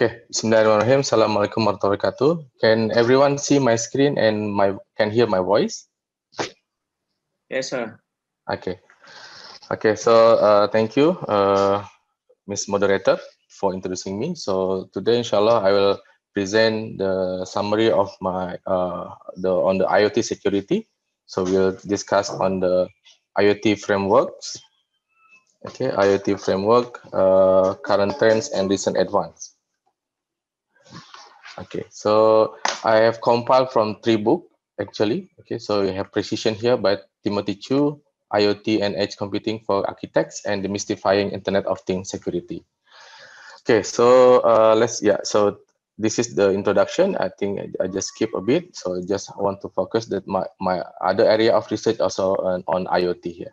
Okay, Bismillahirrahmanirrahim. Assalamualaikum warahmatullahi wabarakatuh. Can everyone see my screen and my can hear my voice? Yes, sir. Okay. Okay, so uh, thank you, uh, Ms. Moderator, for introducing me. So today, inshallah, I will present the summary of my uh, the on the IoT security. So we'll discuss on the IoT frameworks. Okay, IoT framework, uh, current trends and recent advance okay so i have compiled from three book actually okay so you have precision here by timothy chu iot and edge computing for architects and demystifying internet of things security okay so uh, let's yeah so this is the introduction i think I, I, just skip a bit so just want to focus that my my other area of research also on, on iot here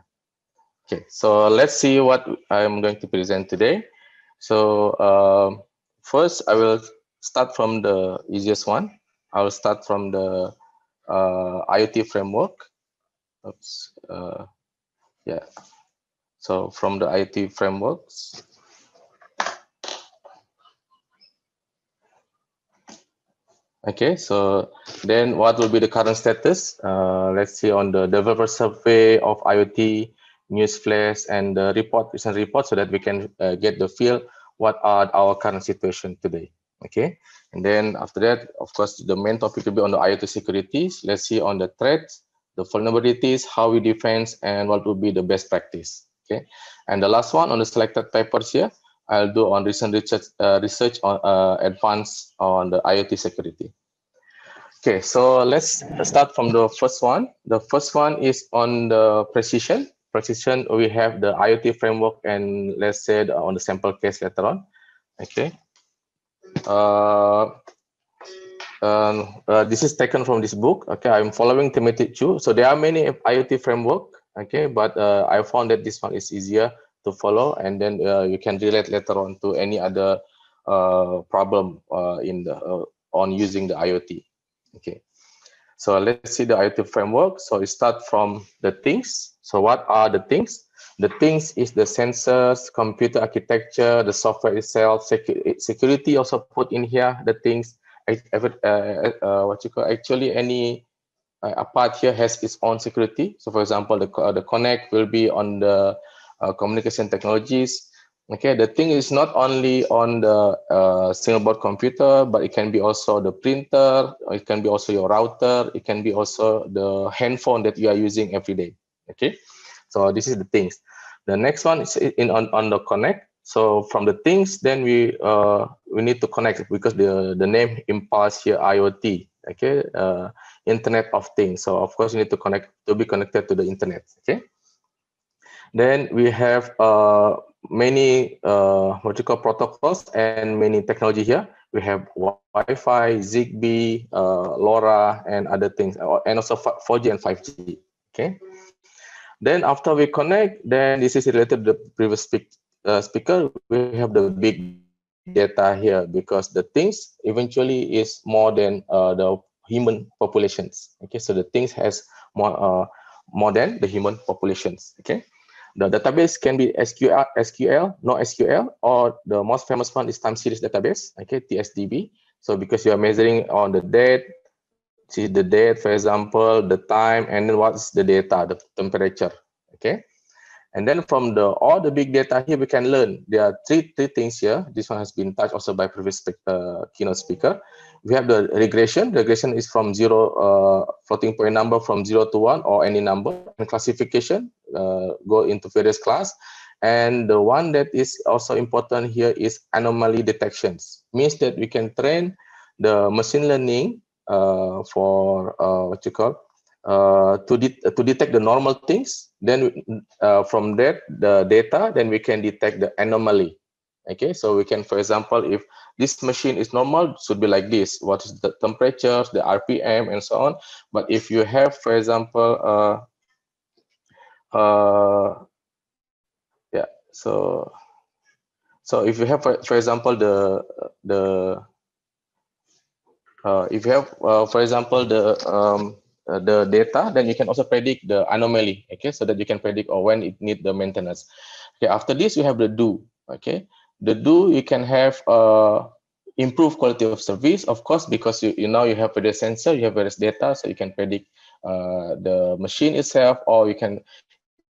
okay so let's see what i'm going to present today so uh, first i will start from the easiest one. I'll start from the uh, IoT framework. Oops. Uh, yeah. So from the IoT frameworks. Okay, so then what will be the current status? Uh, let's see on the developer survey of IoT newsflash and the report, recent report so that we can uh, get the feel what are our current situation today okay and then after that of course the main topic will be on the iot securities let's see on the threats the vulnerabilities how we defend and what would be the best practice okay and the last one on the selected papers here i'll do on recent research uh, research on uh, advance on the iot security okay so let's start from the first one the first one is on the precision precision we have the iot framework and let's say on the sample case later on okay uh, uh, this is taken from this book. Okay, I'm following Timothy Chu. So there are many IoT framework. Okay, but uh, I found that this one is easier to follow, and then uh, you can relate later on to any other uh, problem in the on using the IoT. Okay, so let's see the IoT framework. So it start from the things. So what are the things? The things is the sensors, computer architecture, the software itself, secu security also put in here. The things, uh, uh, uh, what you call actually any uh, part here has its own security. So for example, the, uh, the connect will be on the uh, communication technologies. Okay, the thing is not only on the uh, single board computer, but it can be also the printer, it can be also your router, it can be also the handphone that you are using every day. Okay. So this is the things. The next one is in on, on the connect. So from the things, then we uh, we need to connect because the the name implies here IoT, okay, uh, Internet of Things. So of course you need to connect to be connected to the internet, okay. Then we have uh, many uh, what you call protocols and many technology here. We have Wi-Fi, ZigBee, uh, LoRa, and other things, uh, and also 4G and 5G. Okay. Then after we connect, then this is related to the previous speak, uh, speaker. We have the big data here because the things eventually is more than uh, the human populations. Okay, so the things has more uh, more than the human populations. Okay, the database can be SQL, SQL, no SQL, or the most famous one is time series database. Okay, TSDB. So because you are measuring on the date, see the date, for example, the time, and then what's the data, the temperature, okay? And then from the all the big data here, we can learn there are three three things here. This one has been touched also by previous uh, keynote speaker. We have the regression. Regression is from zero uh, floating point number from zero to one or any number. And classification uh, go into various class. And the one that is also important here is anomaly detections. Means that we can train the machine learning uh, for uh, what you call uh, to de to detect the normal things. Then from that the data, then we can detect the anomaly. Okay, so we can, for example, if this machine is normal, should be like this. What is the temperature, the RPM, and so on. But if you have, for example, uh, uh, yeah, so so if you have, for, for example, the the uh, if you have, uh, for example, the um, uh, the data, then you can also predict the anomaly, okay, so that you can predict or oh, when it need the maintenance. Okay, after this, you have the do, okay. The do, you can have uh, improve quality of service, of course, because you, you now you have various sensor, you have various data, so you can predict uh, the machine itself, or you can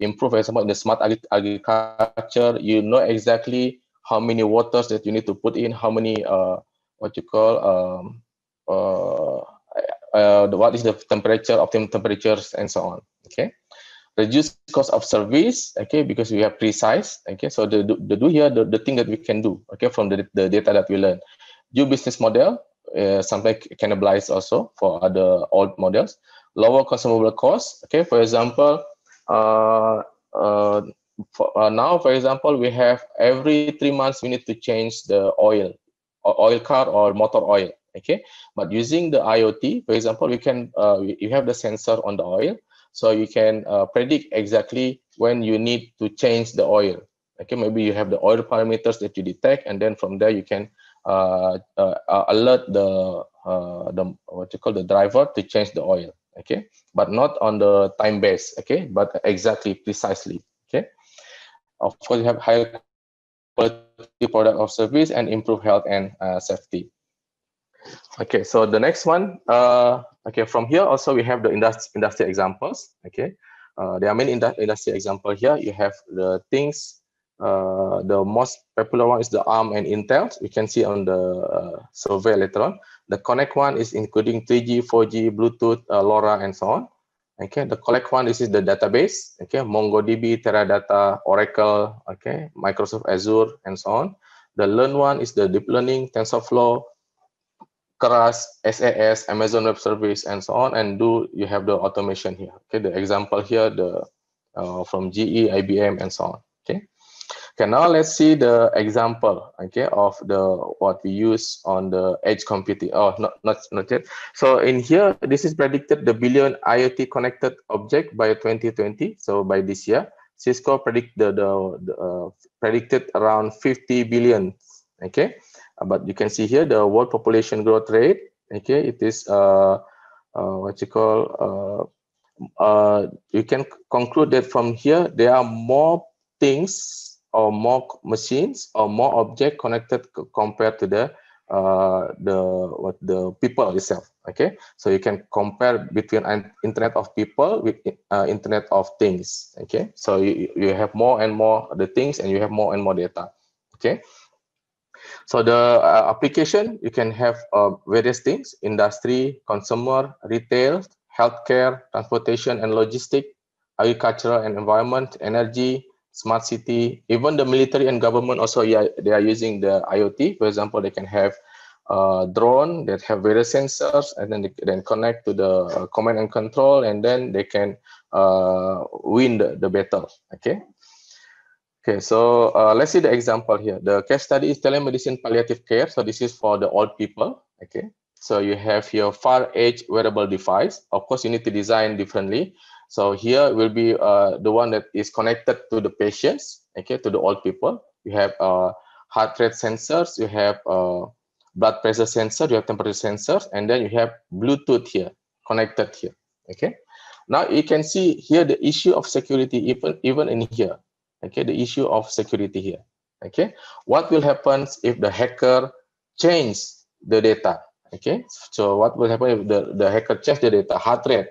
improve, for example, in the smart agriculture, you know exactly how many waters that you need to put in, how many, uh, what you call, um, uh, uh. what is the temperature, optimum temperatures, and so on. Okay, reduce cost of service. Okay, because we are precise. Okay, so the the, do here the, the thing that we can do. Okay, from the, the data that we learn, new business model. Uh, sometimes cannibalized also for other old models. Lower consumable cost. Okay, for example, uh, uh, for, uh, now for example we have every three months we need to change the oil, oil car or motor oil okay but using the iot for example we can uh, you have the sensor on the oil so you can uh, predict exactly when you need to change the oil okay maybe you have the oil parameters that you detect and then from there you can uh, uh, uh alert the uh, the what you call the driver to change the oil okay but not on the time base okay but exactly precisely okay of course you have higher quality product of service and improve health and safety Okay, so the next one, uh, okay, from here also we have the industry, industry examples, okay. Uh, there are many industry, industry example here. You have the things, uh, the most popular one is the ARM and Intel. You can see on the uh, survey later on. The Connect one is including 3G, 4G, Bluetooth, uh, LoRa, and so on. Okay, the Collect one, this is the database. Okay, MongoDB, Teradata, Oracle, okay, Microsoft Azure, and so on. The Learn one is the deep learning, TensorFlow, Keras, SAS, Amazon Web Service, and so on, and do you have the automation here? Okay, the example here, the uh, from GE, IBM, and so on. Okay, okay. Now let's see the example. Okay, of the what we use on the edge computing. Oh, not not not yet. So in here, this is predicted the billion IoT connected object by 2020. So by this year, Cisco predict the the, the uh, predicted around 50 billion. Okay uh, but you can see here the world population growth rate. Okay, it is uh, uh, what you call. you can conclude that from here there are more things or more machines or more object connected compared to the uh, the what the people itself. Okay, so you can compare between an Internet of People with uh, Internet of Things. Okay, so you, you have more and more the things, and you have more and more data. Okay, so the uh, application, you can have uh, various things, industry, consumer, retail, healthcare, transportation and logistic, agricultural and environment, energy, smart city, even the military and government also yeah, they are using the IoT. For example, they can have a uh, drone that have various sensors and then they then connect to the uh, command and control and then they can uh, win the, the battle, okay? Okay, so uh, let's see the example here. The case study is telemedicine palliative care. So this is for the old people. Okay, so you have your far edge wearable device. Of course, you need to design differently. So here will be uh, the one that is connected to the patients. Okay, to the old people. You have uh, heart rate sensors. You have uh, blood pressure sensor. You have temperature sensors, and then you have Bluetooth here connected here. Okay. Now you can see here the issue of security even even in here okay the issue of security here okay what will happen if the hacker change the data okay so what will happen if the, the hacker change the data heart rate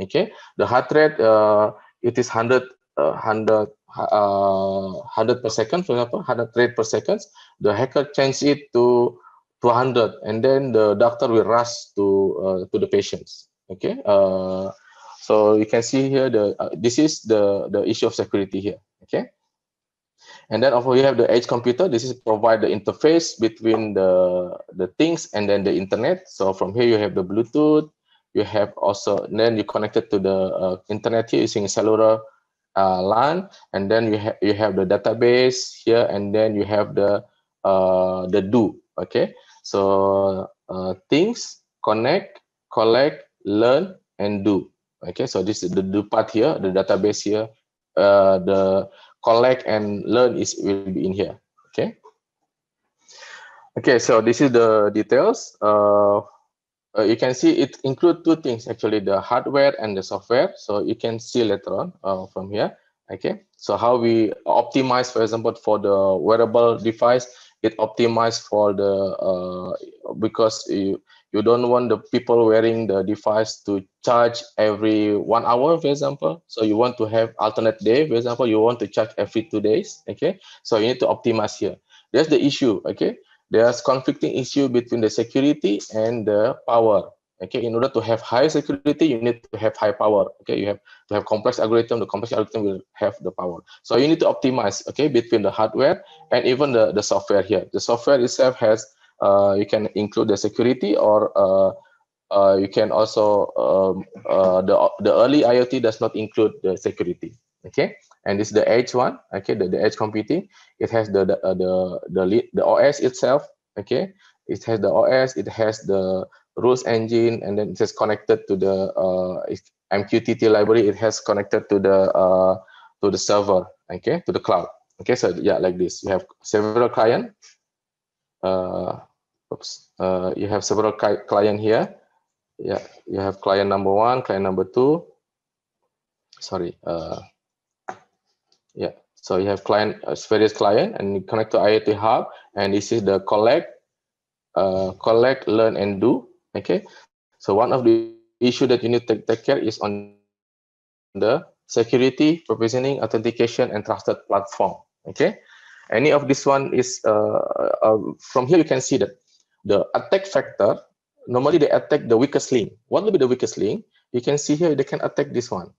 okay the heart rate uh, it is 100 uh, 100 uh, 100 per second for example 100 rate per second the hacker change it to 200 and then the doctor will rush to uh, to the patients okay uh, so you can see here, the uh, this is the, the issue of security here, okay? And then course we have the edge computer. This is provide the interface between the, the things and then the internet. So from here you have the Bluetooth, you have also, then you connected to the uh, internet here using cellular uh, LAN, and then you, have you have the database here, and then you have the, uh, the do, okay? So uh, things, connect, collect, learn, and do, Okay, so this is the, the part here, the database here, uh, the collect and learn is will be in here. Okay. Okay, so this is the details. Uh, uh, you can see it include two things actually, the hardware and the software. So you can see later on uh, from here. Okay, so how we optimize, for example, for the wearable device, it optimized for the uh, because you you don't want the people wearing the device to charge every one hour, for example. So you want to have alternate day, for example, you want to charge every two days, okay? So you need to optimize here. That's the issue, okay? There's conflicting issue between the security and the power, okay? In order to have high security, you need to have high power, okay? You have to have complex algorithm, the complex algorithm will have the power. So you need to optimize, okay, between the hardware and even the, the software here. The software itself has uh, you can include the security or uh, uh, you can also um, the the early IoT does not include the security. Okay, and this is the edge one. Okay, the, the edge computing. It has the the the the, lead, the OS itself. Okay, it has the OS. It has the rules engine, and then it is connected to the MQTT library. It has connected to the to the server okay to the cloud okay so yeah like this you have several client uh, oops, uh, you have several client here. Yeah, you have client number one, client number two. Sorry. Uh, yeah, so you have client various client and you connect to IoT Hub, and this is the collect, collect, learn, and do. Okay, so one of the issue that you need to take care is on the security, provisioning, authentication, and trusted platform. Okay, any of this one is, uh, uh, uh, from here you can see that the attack factor, normally they attack the weakest link. What will be the weakest link? You can see here they can attack this one.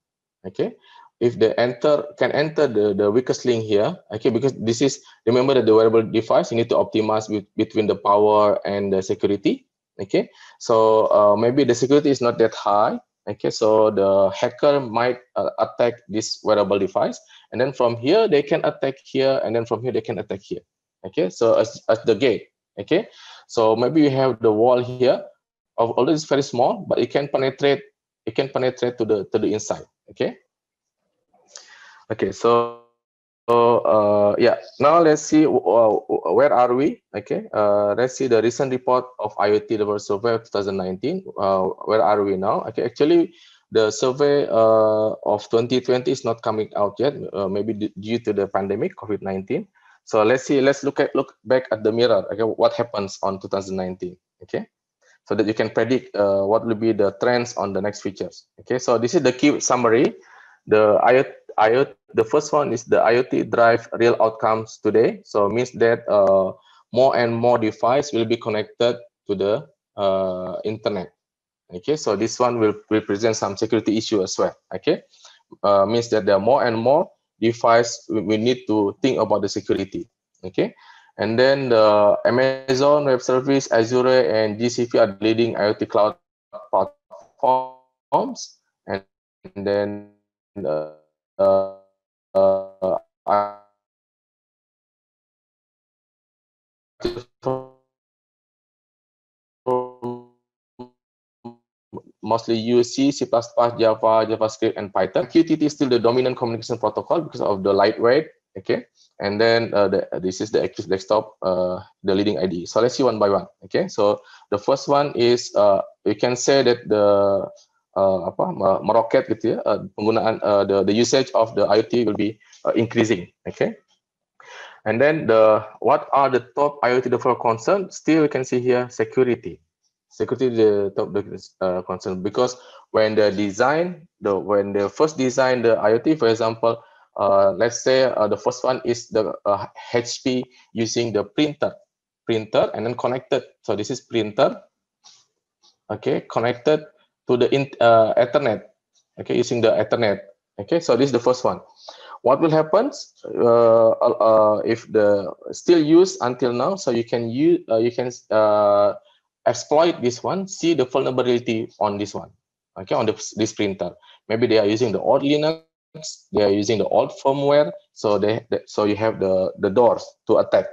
Okay, if they enter can enter the, the weakest link here okay because this is remember that the wearable device you need to optimize with, between the power and the security okay so uh, maybe the security is not that high okay so the hacker might uh, attack this wearable device and then from here they can attack here and then from here they can attack here okay so as, as the gate okay so maybe you have the wall here of although it's very small but it can penetrate it can penetrate to the to the inside okay okay so uh, yeah, now let's see where are we. Okay, uh, let's see the recent report of IoT Developer Survey 2019. Uh, where are we now? Okay, actually, the survey uh, of 2020 is not coming out yet, maybe due to the pandemic COVID 19. So let's see, let's look at look back at the mirror. Okay, what happens on 2019? Okay, so that you can predict uh, what will be the trends on the next features. Okay, so this is the key summary. The IoT IoT, the first one is the IoT drive real outcomes today. So means that uh, more and more device will be connected to the uh, internet. Okay, so this one will represent some security issue as well. Okay, uh, means that there are more and more device we need to think about the security. Okay, and then the Amazon Web Service, Azure, and GCP are leading IoT cloud platforms, and then the uh, uh, uh, I mostly UC, C++, Java, JavaScript, and Python. Qt is still the dominant communication protocol because of the lightweight, okay? And then uh, the, this is the Active Desktop, uh, the leading ID. So let's see one by one, okay? So the first one is, uh, you can say that the uh, apa meroket gitu ya uh, penggunaan uh, the the usage of the IoT will be uh, increasing okay and then the what are the top IoT default concern still you can see here security security the top uh, concern because when the design the when they first design the IoT for example uh, let's say uh, the first one is the uh, HP using the printer printer and then connected so this is printer okay connected to the uh, Ethernet, okay, using the Ethernet. Okay, so this is the first one. What will happen uh, uh, if the still used until now? So you can use uh, you can uh, exploit this one. See the vulnerability on this one. Okay, on the, this printer. Maybe they are using the old Linux. They are using the old firmware. So they so you have the the doors to attack.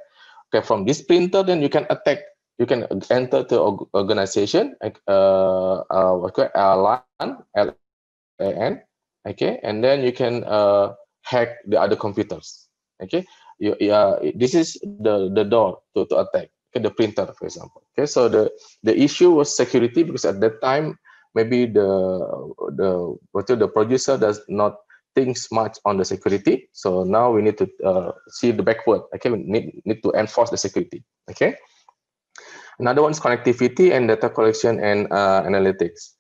Okay, from this printer, then you can attack you can enter the organization uh, uh what's called LAN, L-A-N, okay, and then you can uh, hack the other computers, okay. You, uh, this is the the door to, to attack, okay, the printer, for example. Okay, so the the issue was security because at that time maybe the the what the producer does not thinks much on the security. So now we need to uh, see the backward. Okay, we need need to enforce the security. Okay, Another one is connectivity and data collection and uh, analytics.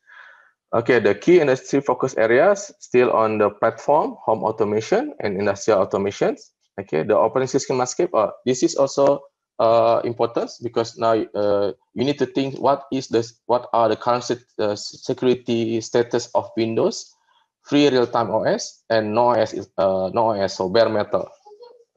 Okay, the key industry focus areas still on the platform, home automation, and industrial automations. Okay, the operating system landscape. Uh, this is also uh, important because now uh, you need to think what is this, what are the current uh, security status of Windows, free real-time OS, and no OS, is, uh, no OS, so bare metal.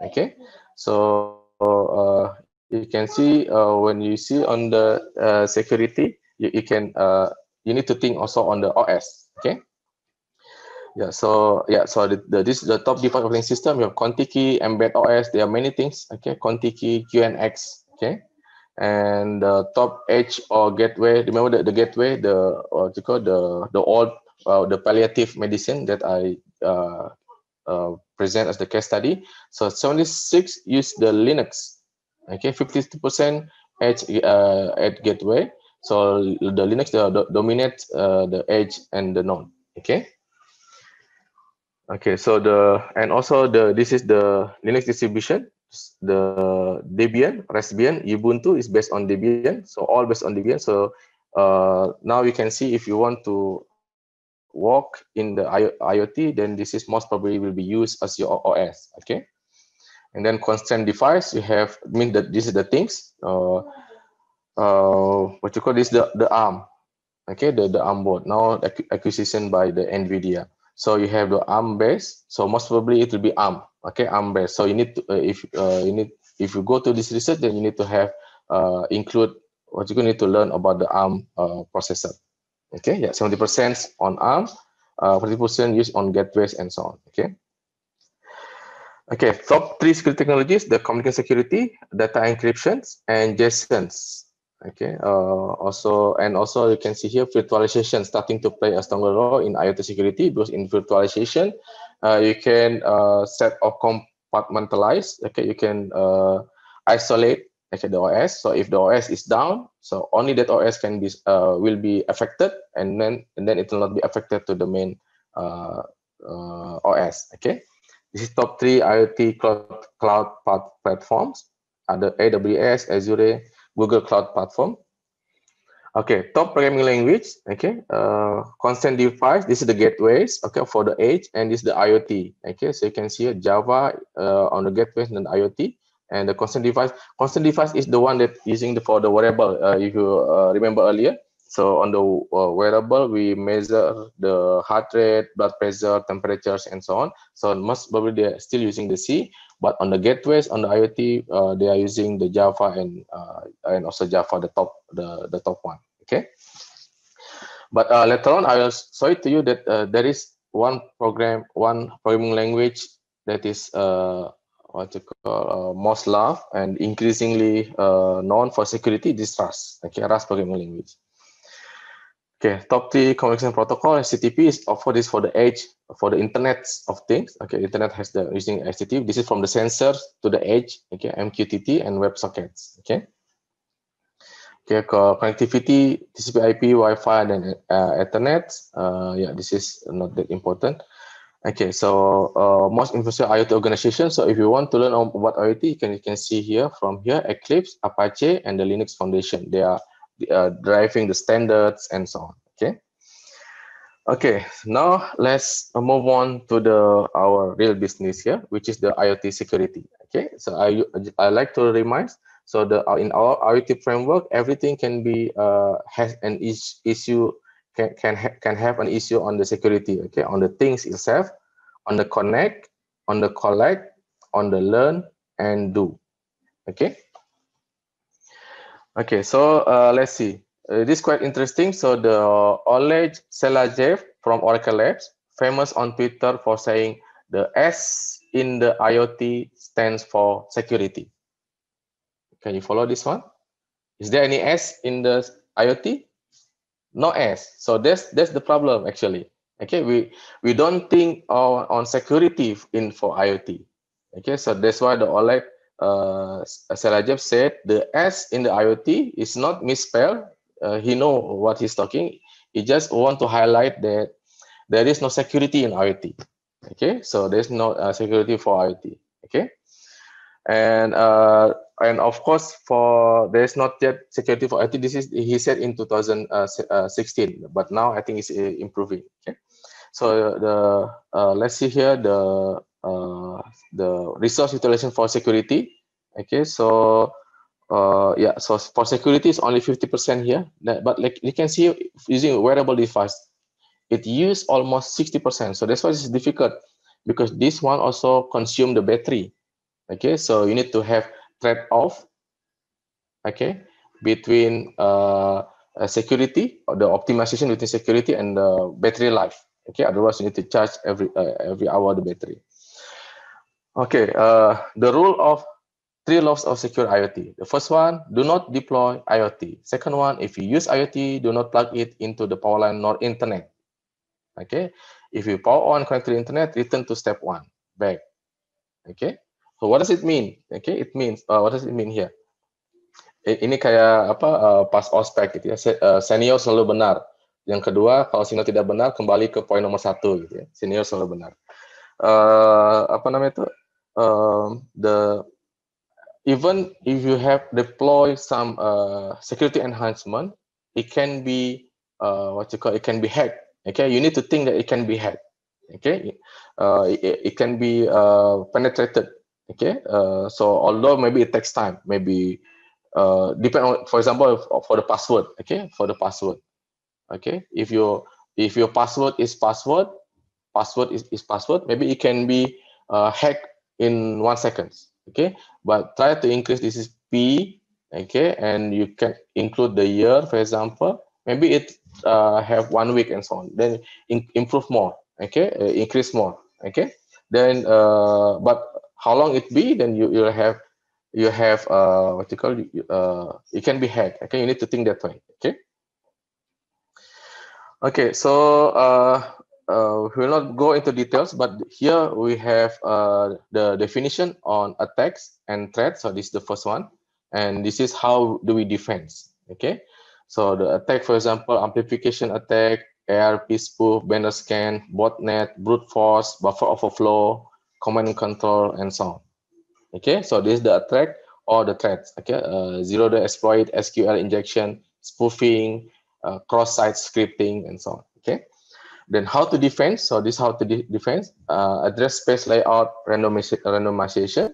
Okay, so uh, you can see uh, when you see on the uh, security, you, you can uh, you need to think also on the OS. Okay. Yeah. So yeah. So the, the this the top default operating system. You have Contiki, Embed OS. There are many things. Okay. Contiki, QNX. Okay. And the uh, top edge or gateway. Remember the, the gateway. The what you call the the old uh, the palliative medicine that I uh, present as the case study. So 76 use the Linux okay 52 percent edge uh, at gateway so the linux the, the uh, the edge and the node okay okay so the and also the this is the linux distribution the debian raspbian ubuntu is based on debian so all based on debian so uh, now you can see if you want to work in the I IoT, then this is most probably will be used as your OS. Okay and then constant device you have mean that this is the things uh, uh, what you call this the the arm okay the the arm board now acquisition by the nvidia so you have the arm base so most probably it will be arm okay arm base so you need to, uh, if uh, you need if you go to this research then you need to have uh, include what you're going to need to learn about the arm uh, processor okay yeah 70 percent on arm uh, 40 percent used on gateways and so on okay Okay, top three skill technologies, the communication security, data encryptions, and JSONs. Okay, uh, also, and also you can see here virtualization starting to play a stronger role in IoT security because in virtualization, uh, you can uh, set or compartmentalize, okay, you can uh, isolate okay, the OS. So if the OS is down, so only that OS can be, uh, will be affected and then, and then it will not be affected to the main uh, OS, okay. This is top three IoT cloud, cloud platforms the AWS, Azure, Google Cloud Platform. Okay, top programming language. Okay, uh, constant device. This is the gateways. Okay, for the edge, and this is the IoT. Okay, so you can see Java uh, on the gateways and the IoT, and the constant device. Constant device is the one that using the for the variable. Uh, if you uh, remember earlier, so on the uh, wearable, we measure the heart rate, blood pressure, temperatures, and so on. So most probably they're still using the C, but on the gateways, on the IoT, uh, they are using the Java and uh, and also Java, the top the the top one. Okay. But uh, later on, I will show it to you that uh, there is one program, one programming language that is uh, what you call uh, most loved and increasingly uh, known for security distrust. Rust, okay, Rust programming language. Okay, top three connection protocol HTTP is of this for the edge for the Internet of Things. Okay, Internet has the using HTTP. This is from the sensors to the edge. Okay, MQTT and WebSockets. Okay. Okay, connectivity, TCP/IP, Wi-Fi, and uh, Ethernet. Uh, yeah, this is not that important. Okay, so uh, most influential IoT organization. So if you want to learn about IoT, you can you can see here from here Eclipse, Apache, and the Linux Foundation. They are uh, the standards and so on okay okay now let's move on to the our real business here which is the iot security okay so i i like to remind so the uh, in our iot framework everything can be uh, has an issue can can, ha can have an issue on the security okay on the things itself on the connect on the collect on the learn and do okay Okay, so uh, let's see. Uh, this is quite interesting. So the Oleg Selajev from Oracle Labs, famous on Twitter for saying the S in the IoT stands for security. Can you follow this one? Is there any S in the IoT? No S. So that's that's the problem actually. Okay, we we don't think on, on security in for IoT. Okay, so that's why the OLED uh, as Rajab said, the S in the IoT is not misspelled. Uh, he know what he's talking. He just want to highlight that there is no security in IoT. Okay, so there's no uh, security for IoT. Okay, and uh, and of course for there's not yet security for IoT. This is he said in 2016, but now I think it's uh, improving. Okay, so the uh, let's see here the uh, the resource utilization for security. Okay, so uh, yeah, so for security it's only 50% here, but like you can see using wearable device, it used almost 60%. So that's why it's difficult because this one also consume the battery. Okay, so you need to have trade-off, okay, between uh, security or the optimization between security and the battery life. Okay, otherwise you need to charge every uh, every hour the battery. Okay, uh, the rule of three laws of secure IoT. The first one, do not deploy IoT. Second one, if you use IoT, do not plug it into the power line nor internet. Okay, if you power on connect to the internet, return to step one, back. Okay, so what does it mean? Okay, it means uh, what does it mean here? Ini kayak apa uh, pas ospek gitu ya, uh, senior selalu benar. Yang kedua, kalau senior tidak benar, kembali ke poin nomor satu gitu ya. Senior selalu benar. Uh, apa namanya itu? um, the even if you have deployed some uh, security enhancement, it can be uh, what you call it can be hacked. Okay, you need to think that it can be hacked. Okay, uh, it, it, can be uh, penetrated. Okay, uh, so although maybe it takes time, maybe uh, depend on, for example, for the password. Okay, for the password. Okay, if your if your password is password, password is, is password, maybe it can be hacked in one seconds okay but try to increase this is p okay and you can include the year for example maybe it uh, have one week and so on then in, improve more okay uh, increase more okay then uh, but how long it be then you you'll have you have uh, what you call uh, it can be hacked okay you need to think that way okay okay so uh, uh, we will not go into details, but here we have uh, the definition on attacks and threats. So this is the first one, and this is how do we defense. Okay, so the attack, for example, amplification attack, ARP spoof, banner scan, botnet, brute force, buffer overflow, command and control, and so on. Okay, so this is the attack or the threats. Okay, uh, zero day exploit, SQL injection, spoofing, uh, cross-site scripting, and so on. Okay. Then how to defend? So this how to de defend uh, address space layout randomization.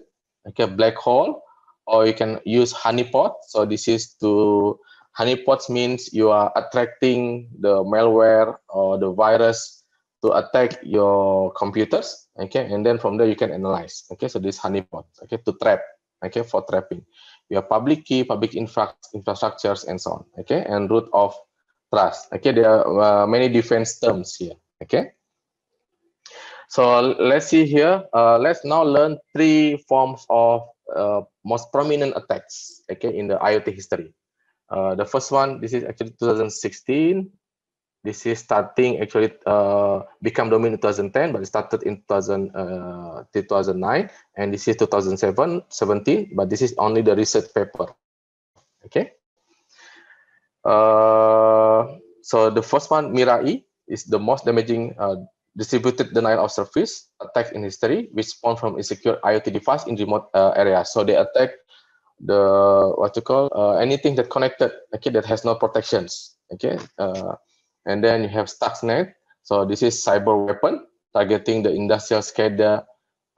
Okay, black hole, or you can use honeypot. So this is to honeypots means you are attracting the malware or the virus to attack your computers. Okay, and then from there you can analyze. Okay, so this honeypot. Okay, to trap. Okay, for trapping your public key, public infra infrastructures, and so on. Okay, and root of trust okay there are uh, many defense terms here okay so let's see here uh, let's now learn three forms of uh, most prominent attacks okay in the iot history uh, the first one this is actually 2016 this is starting actually uh, become dominant 2010 but it started in 2000, uh, 2009 and this is 2007 17 but this is only the research paper okay uh, so the first one, Mirai, is the most damaging uh, distributed denial of service attack in history, which spawned from insecure IoT device in remote uh, areas. So they attack the what you call uh, anything that connected, okay, that has no protections, okay. Uh, and then you have Stuxnet. So this is cyber weapon targeting the industrial SCADA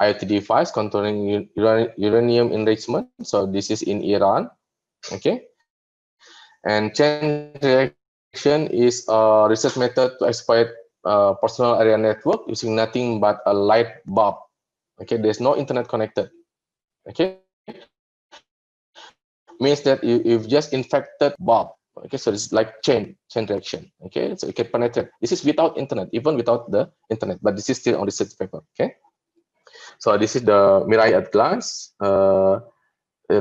IoT device controlling uranium enrichment. So this is in Iran, okay. And chain reaction is a research method to exploit uh, personal area network using nothing but a light bulb. Okay, there's no internet connected. Okay, means that you, you've just infected bulb. Okay, so it's like chain chain reaction. Okay, so you can penetrate. This is without internet, even without the internet, but this is still on research paper. Okay, so this is the Mirai at glance. Uh,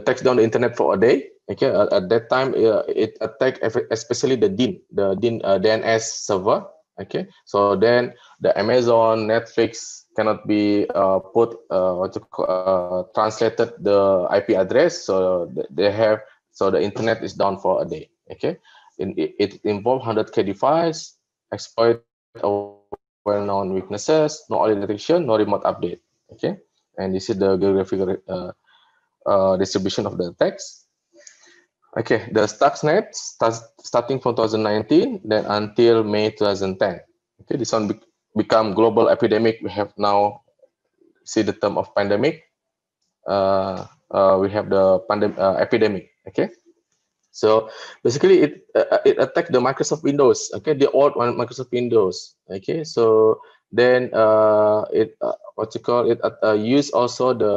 takes down the internet for a day. Okay, at that time uh, it attacked especially the DIN, the DIN uh, DNS server. Okay, so then the Amazon, Netflix cannot be uh, put what call, translated the IP address, so they have so the internet is down for a day. Okay, In, it, it involved 100k device, exploit well-known weaknesses, no early detection, no remote update. Okay, and this is the geographical uh, uh, distribution of the attacks. Okay, the Stuxnet starts starting from 2019, then until May 2010. Okay, this one be become global epidemic. We have now see the term of pandemic. Uh, uh, we have the pandemic uh, epidemic. Okay, so basically it uh, it attacked the Microsoft Windows. Okay, the old one Microsoft Windows. Okay, so then uh, it what you call it uh, use also the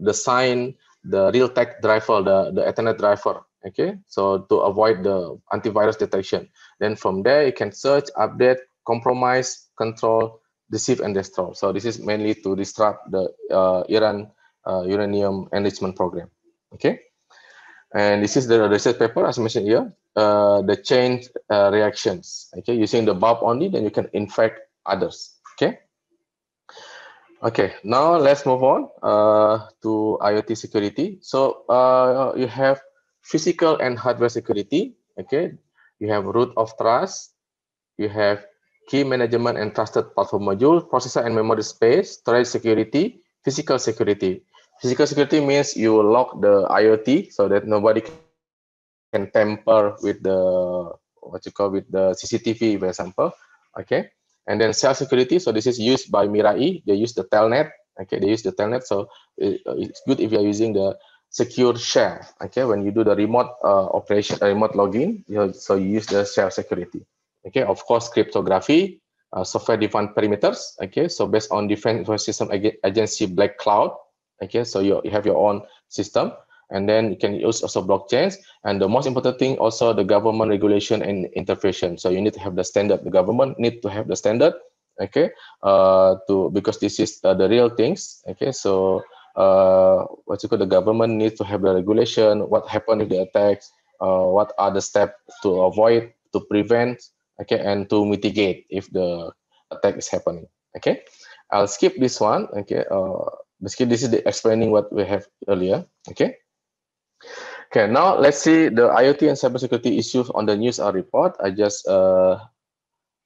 the sign, the real tech driver, the, the Ethernet driver, okay? So to avoid the antivirus detection. Then from there, you can search, update, compromise, control, deceive, and destroy. So this is mainly to disrupt the uh, Iran uh, uranium enrichment program, okay? And this is the research paper, as mentioned here, uh, the change uh, reactions, okay? Using the bulb only, then you can infect others, Okay, now let's move on uh, to IoT security. So uh, you have physical and hardware security. Okay, you have root of trust. You have key management and trusted platform module, processor and memory space, storage security, physical security. Physical security means you lock the IoT so that nobody can tamper with the what you call with the CCTV, for example. Okay, and then cell security, so this is used by Mirai. They use the telnet. Okay, they use the telnet. So uh, it's good if you are using the secure share. Okay, when you do the remote uh, operation, uh, remote login, you know, so you use the cell security. Okay, of course, cryptography, uh, software-defined perimeters. Okay, so based on different System Agency Black Cloud. Okay, so you, you have your own system and then you can use also blockchains and the most important thing also the government regulation and intervention so you need to have the standard the government need to have the standard okay uh, to because this is uh, the real things okay so uh, what you call the government needs to have the regulation what happened if the attacks uh, what are the steps to avoid to prevent okay and to mitigate if the attack is happening okay i'll skip this one okay uh, basically this is the explaining what we have earlier okay Okay, now let's see the IoT and cybersecurity issues on the news report. I just uh,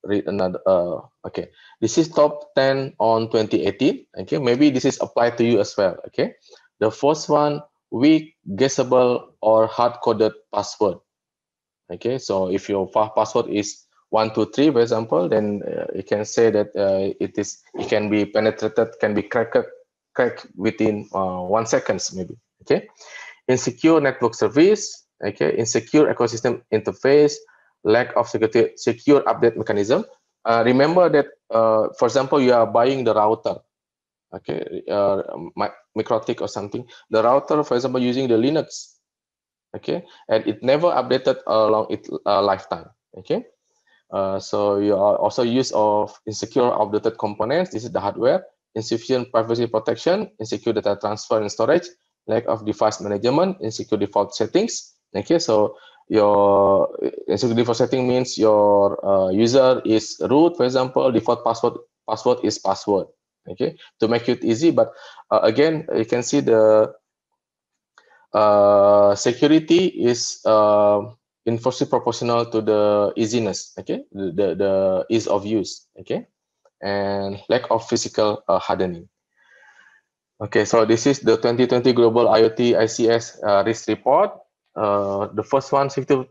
read another. Uh, okay, this is top 10 on 2018. Okay, maybe this is applied to you as well. Okay, the first one weak, guessable, or hard coded password. Okay, so if your password is one two three for example then uh, you can say that uh, it is it can be penetrated can be cracked cracked within uh, one seconds maybe okay insecure network service, okay, insecure ecosystem interface, lack of security, secure update mechanism. Uh, remember that, uh, for example, you are buying the router, okay, uh, Microtik or something. The router, for example, using the Linux, okay, and it never updated along its uh, lifetime, okay. Uh, so you are also use of insecure updated components. This is the hardware, insufficient privacy protection, insecure data transfer and storage, lack of device management, insecure default settings. Okay, so your insecure default setting means your uh, user is root, for example, default password password is password. Okay, to make it easy, but uh, again, you can see the uh, security is uh, inversely proportional to the easiness. Okay, the, the the ease of use. Okay, and lack of physical uh, hardening. Okay, so this is the 2020 Global IoT ICS uh, risk report. Uh, the first one, 52%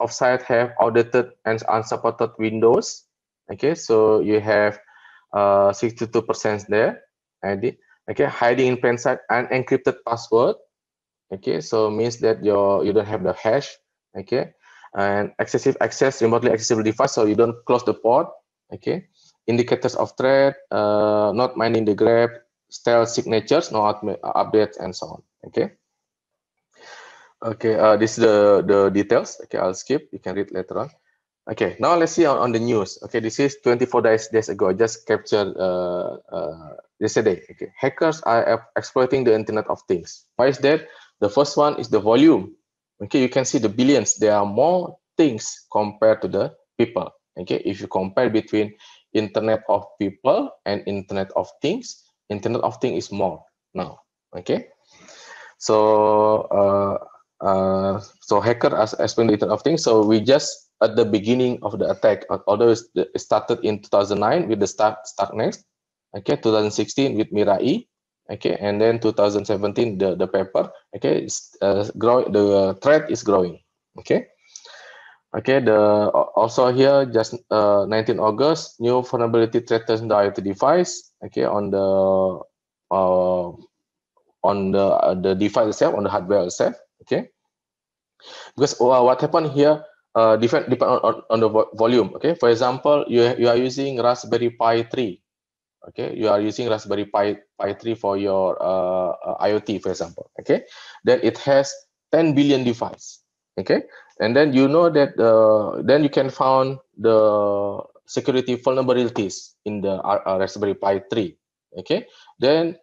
of sites have audited and unsupported windows. Okay, so you have 62% uh, there. Okay, hiding in plain sight encrypted password. Okay, so means that your you don't have the hash. Okay, and excessive access remotely accessible device, so you don't close the port. Okay, indicators of threat, uh, not mining the grab, style signatures, no uh, updates, and so on. Okay. Okay, uh, this is the, the details. Okay, I'll skip. You can read later on. Okay, now let's see on, on the news. Okay, this is 24 days, days ago. I just captured uh, uh, yesterday. Okay, hackers are exploiting the Internet of Things. Why is that? The first one is the volume. Okay, you can see the billions. There are more things compared to the people. Okay, if you compare between Internet of People and Internet of Things, Internet of Things is more now. Okay, so uh, uh, so hacker as explained Internet of Things. So we just at the beginning of the attack, although it started in 2009 with the start Starknext, okay, 2016 with Mirai, okay, and then 2017 the the paper, okay, uh, grow the uh, threat is growing, okay. Okay, the uh, also here just uh, 19 August, new vulnerability in the IoT device. Okay, on the uh, on the uh, the device itself, on the hardware itself. Okay, because uh, what happened here uh, depend depend on, on, the vo volume. Okay, for example, you you are using Raspberry Pi 3. Okay, you are using Raspberry Pi Pi 3 for your uh, IoT, for example. Okay, then it has 10 billion devices. Okay, and then you know that uh, then you can find the security vulnerabilities in the uh, Raspberry Pi 3. Okay, then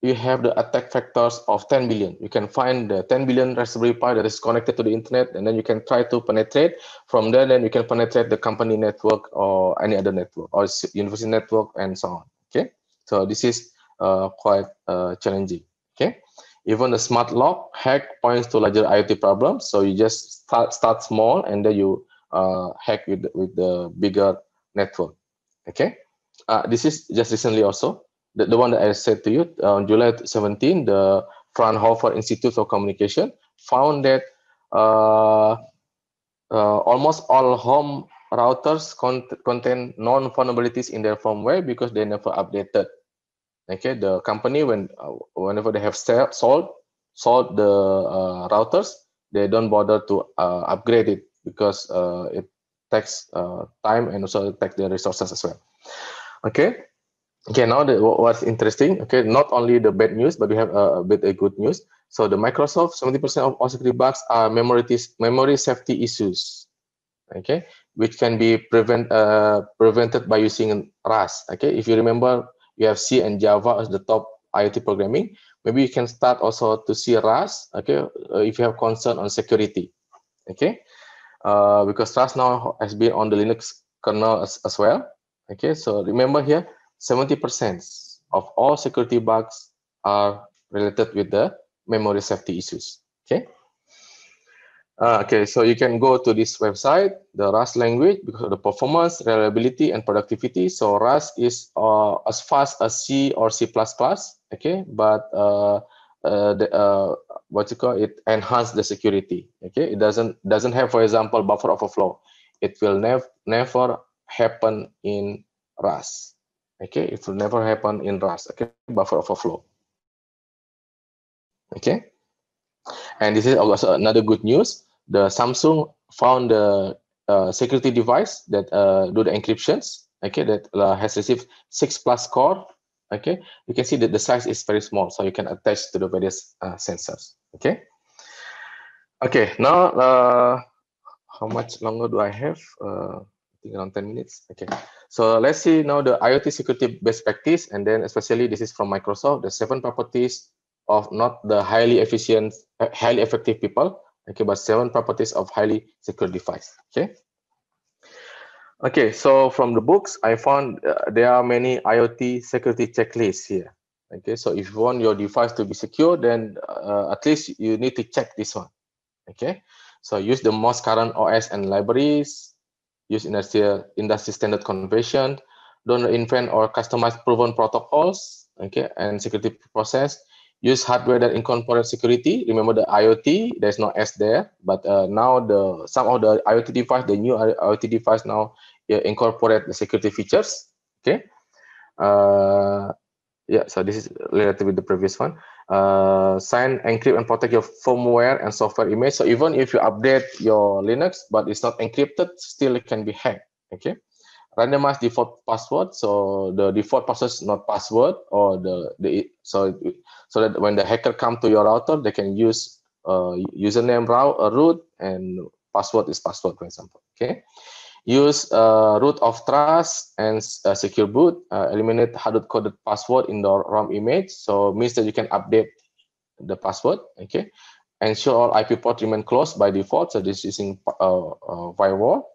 you have the attack factors of 10 billion. You can find the 10 billion Raspberry Pi that is connected to the internet, and then you can try to penetrate. From there, then you can penetrate the company network or any other network or university network and so on. Okay, so this is uh, quite uh, challenging. Okay, even the smart lock hack points to larger IoT problems. So you just start, start small and then you uh, hack with, with the bigger network. Okay. Uh, this is just recently also the, the one that I said to you uh, on July 17, the Fraunhofer Institute for Communication found that uh, uh, almost all home routers cont contain non vulnerabilities in their firmware because they never updated okay the company when uh, whenever they have sold sold the uh, routers they don't bother to uh, upgrade it because uh, it takes uh, time and also takes the resources as well okay okay now the, what's interesting okay not only the bad news but we have a, uh, a bit a good news so the microsoft 70 percent of all security bugs are memory memory safety issues okay which can be prevent prevented by using ras okay if you remember you have C and Java as the top IoT programming. Maybe you can start also to see Rust, okay, uh, if you have concern on security, okay, uh, because Rust now has been on the Linux kernel as, as well, okay. So remember here, 70% of all security bugs are related with the memory safety issues, okay. Uh, okay, so you can go to this website, the Rust language, because of the performance, reliability, and productivity. So Rust is uh, as fast as C or C++, okay? But uh, uh the, uh, what you call it, enhance the security, okay? It doesn't doesn't have, for example, buffer overflow. It will nev never happen in Rust, okay? It will never happen in Rust, okay? Buffer overflow, okay? And this is also another good news the Samsung found the uh, security device that uh, do the encryptions. Okay, that uh, has received six plus core. Okay, you can see that the size is very small, so you can attach to the various sensors. Okay. Okay, now uh, how much longer do I have? Uh, I think around 10 minutes. Okay, so let's see now the IoT security best practice, and then especially this is from Microsoft, the seven properties of not the highly efficient, highly effective people okay but seven properties of highly secure device okay okay so from the books i found uh, there are many iot security checklists here okay so if you want your device to be secure then uh, at least you need to check this one okay so use the most current os and libraries use industry industry standard convention don't invent or customize proven protocols okay and security process Use hardware that incorporates security. Remember the IoT, there's no S there, but uh, now the some of the IoT device, the new IoT device now incorporate the security features. Okay. Uh, yeah, so this is related with the previous one. Uh, sign, encrypt, and protect your firmware and software image. So even if you update your Linux, but it's not encrypted, still it can be hacked. Okay randomized default password so the default password is not password or the, the so so that when the hacker come to your router they can use uh, username uh, root and password is password for example okay use uh, root of trust and uh, secure boot uh, eliminate hard coded password in the rom image so means that you can update the password okay ensure all ip port remain closed by default so this is using firewall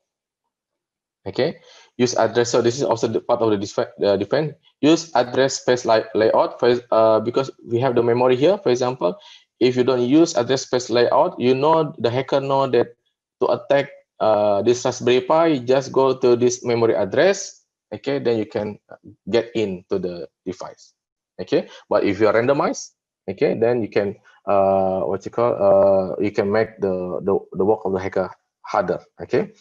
okay use address. So this is also the part of the defense. Uh, use address space like layout uh, because we have the memory here. For example, if you don't use address space layout, you know the hacker know that to attack uh, this Raspberry Pi, just go to this memory address. Okay, then you can get into the device. Okay, but if you are randomized, okay, then you can uh, what you call uh, you can make the, the the work of the hacker harder. Okay,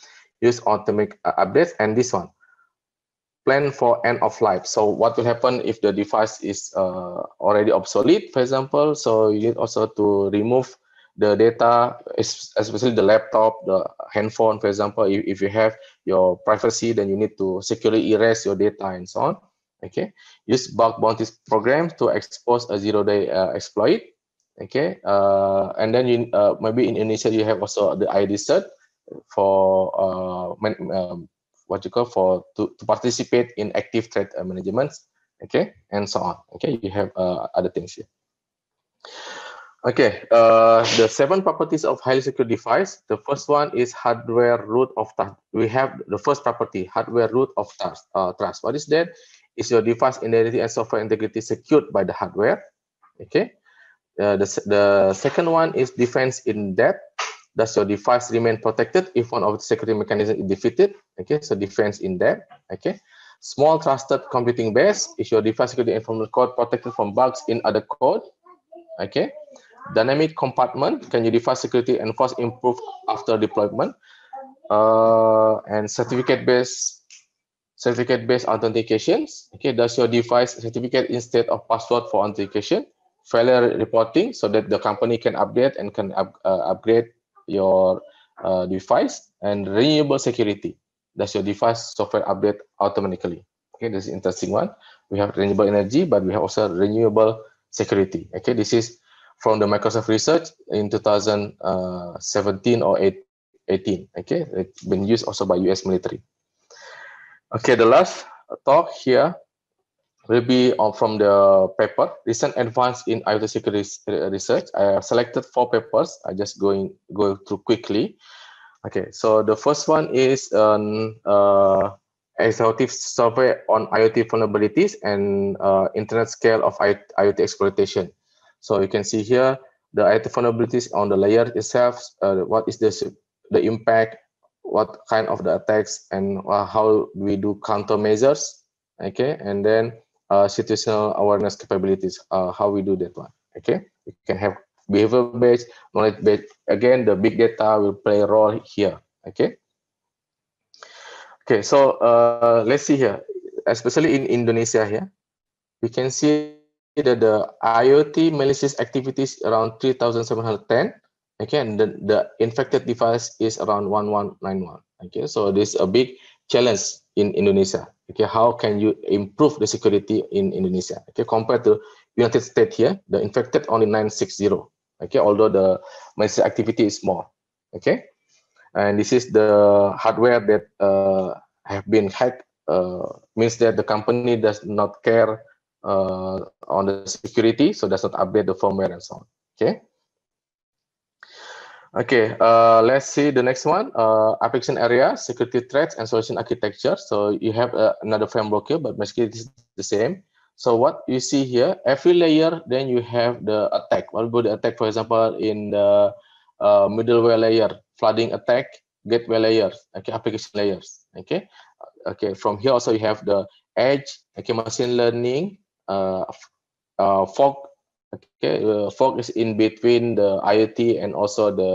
use automatic uh, updates, and this one, plan for end of life. So what will happen if the device is uh, already obsolete, for example, so you need also to remove the data, especially the laptop, the handphone, for example, if, if you have your privacy, then you need to securely erase your data and so on. Okay, use bug bounty programs to expose a zero-day uh, exploit. Okay, uh, and then you, uh, maybe in initial you have also the ID cert for uh, man, um, what you call for to, to participate in active trade uh, management okay and so on okay you have uh, other things here Okay, uh, the seven properties of highly secure device. The first one is hardware root of trust. We have the first property, hardware root of trust. Uh, trust. What is that? Is your device identity and software integrity secured by the hardware? Okay. Uh, the, the second one is defense in depth. Does your device remain protected if one of the security mechanism is defeated? Okay, so defense in depth. Okay, small trusted computing base is your device security information code protected from bugs in other code? Okay, dynamic compartment can your device security enforce improve after deployment? Uh, and certificate based certificate based authentications. Okay, does your device certificate instead of password for authentication? failure reporting so that the company can update and can up, uh, upgrade your uh, device and renewable security. Does your device software update automatically? Okay, this is interesting one. We have renewable energy, but we have also renewable security. Okay, this is from the Microsoft research in 2017 uh, or 18. Okay, it's been used also by US military. Okay, the last talk here will be uh, from the paper recent advance in IoT security uh, research. I have selected four papers. I just going go through quickly. Okay, so the first one is an uh, exhaustive survey on IoT vulnerabilities and uh, internet scale of IoT exploitation. So you can see here the IoT vulnerabilities on the layer itself. Uh, what is the the impact? What kind of the attacks and uh, how we do countermeasures? Okay, and then uh, situational awareness capabilities, uh, how we do that one. Okay, we can have behavior based, knowledge based. Again, the big data will play a role here. Okay. Okay, so uh, let's see here, especially in Indonesia here, we can see that the IoT malicious activities around 3,710. Okay, and the, the infected device is around 1191. Okay, so this is a big challenge in Indonesia okay how can you improve the security in indonesia okay compared to united states here the infected only 960 okay although the malicious activity is more okay and this is the hardware that uh, have been hacked uh, means that the company does not care uh, on the security so does not update the firmware and so on okay Okay, uh, let's see the next one. Uh, application area, security threats, and solution architecture. So you have uh, another framework here, but basically it's the same. So what you see here, every layer, then you have the attack. What about the attack, for example, in the uh, middleware layer, flooding attack, gateway layers, okay, application layers, okay? Okay, from here also you have the edge, okay, machine learning, uh, uh fog okay focus is in between the iot and also the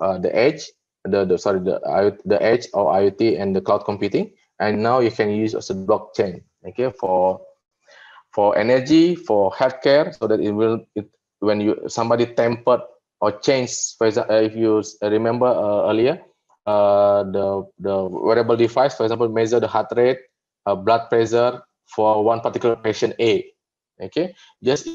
uh, the edge the, the sorry the the edge or iot and the cloud computing and now you can use also blockchain okay for for energy for healthcare so that it will it, when you somebody tempered or changed for example uh, if you remember uh, earlier uh, the the wearable device for example measure the heart rate uh, blood pressure for one particular patient a okay just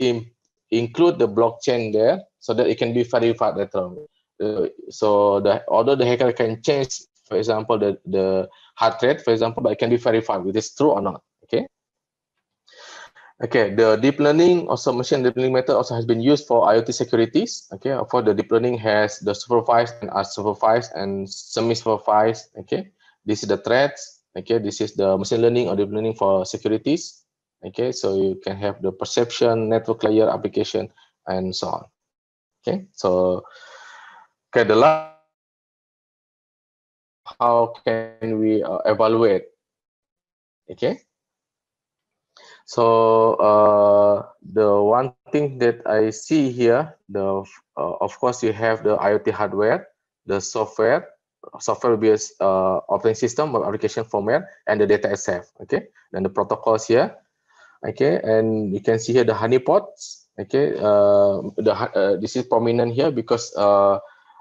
include the blockchain there so that it can be verified later on. Uh, so the although the hacker can change, for example, the, the heart rate, for example, but it can be verified whether it's true or not. Okay. Okay, the deep learning, also machine deep learning method also has been used for IoT securities. Okay, for the deep learning has the supervised and unsupervised and semi-supervised. Okay, this is the threats. Okay, this is the machine learning or deep learning for securities okay so you can have the perception network layer application and so on okay so okay the last how can we uh, evaluate okay so uh, the one thing that i see here the uh, of course you have the iot hardware the software software based uh, operating system or application firmware and the data itself okay then the protocols here okay and you can see here the honeypots okay uh, the uh, this is prominent here because uh,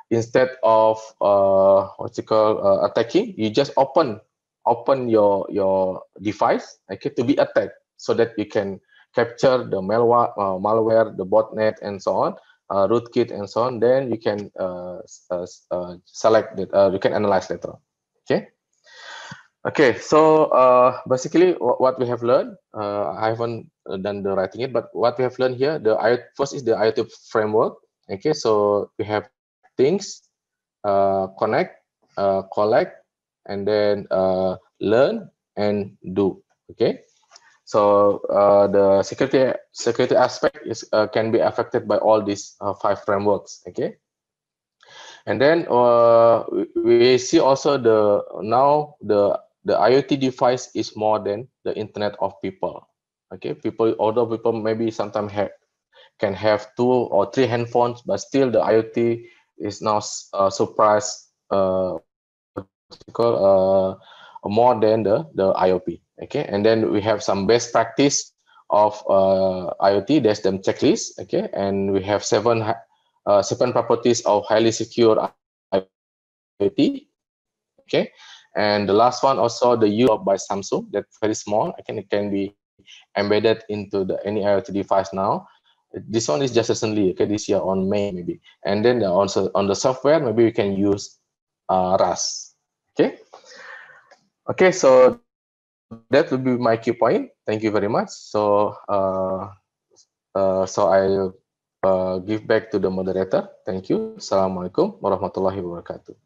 instead of uh, what's it called uh, attacking you just open open your your device okay to be attacked so that you can capture the malware uh, malware the botnet and so on uh, rootkit and so on then you can uh, uh, uh, select that uh, you can analyze later okay Okay, so uh, basically what we have learned, uh, I haven't done the writing it, but what we have learned here, the IoT, first is the IoT framework. Okay, so we have things, uh, connect, uh, collect, and then uh, learn and do. Okay, so uh, the security security aspect is can be affected by all these five frameworks. Okay, and then we see also the now the the IoT device is more than the Internet of People. Okay, people, although people maybe sometimes have can have two or three handphones, but still the IoT is now uh, surprise uh, uh, more than the, the IOP. Okay, and then we have some best practice of uh, IoT, there's them checklist. Okay, and we have seven uh, seven properties of highly secure IoT. Okay, and the last one also the U by Samsung that's very small. I think it can be embedded into the any IoT device now. This one is just recently, okay, this year on May maybe. And then the also on the software, maybe we can use uh, Rust. Okay. Okay, so that will be my key point. Thank you very much. So uh, uh, so I'll uh, give back to the moderator. Thank you. Assalamualaikum warahmatullahi wabarakatuh.